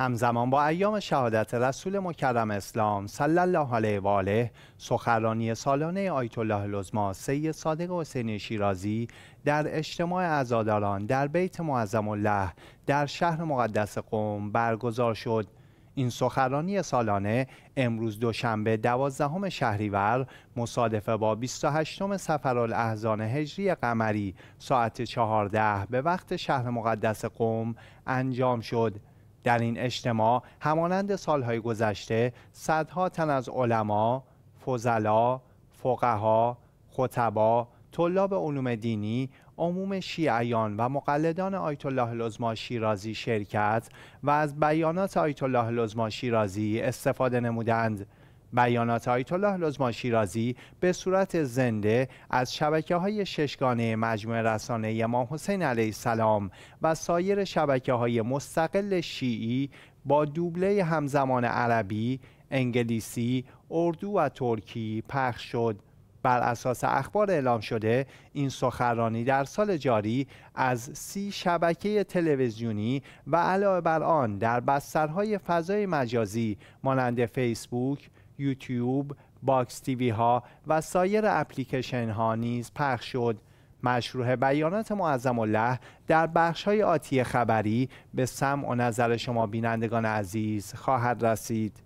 همزمان با ایام شهادت رسول مکرم اسلام صلی الله علیه و آله سخرانی سالانه آیت الله العظما سید صادق حسین شیرازی در اجتماع عزاداران در بیت معظم الله در شهر مقدس قم برگزار شد این سخرانی سالانه امروز دوشنبه دوازدهم شهریور مصادفه با 28 سفر الاحزان هجری قمری ساعت 14 به وقت شهر مقدس قوم انجام شد در این اجتماع همانند سالهای گذشته صدها تن از علما، فضلا، فقها، خطبا، طلاب علوم دینی، عموم شیعیان و مقلدان آیت الله لزماشیرازی شیرازی شرکت و از بیانات آیت الله لزماشیرازی شیرازی استفاده نمودند. بیانات آیت الله لزما شیرازی به صورت زنده از شبکه های ششگانه مجموعه رسانه امام حسین علیه السلام و سایر شبکه های مستقل شیعی با دوبله همزمان عربی، انگلیسی، اردو و ترکی پخش شد. بر اساس اخبار اعلام شده این سخرانی در سال جاری از سی شبکه تلویزیونی و علاوه بر آن در بسترهای فضای مجازی مانند فیسبوک، یوتیوب، باکس تیوی ها و سایر اپلیکیشن ها نیز پخش شد. مشروع بیانات معظم الله در بخش های آتی خبری به سمع و نظر شما بینندگان عزیز خواهد رسید.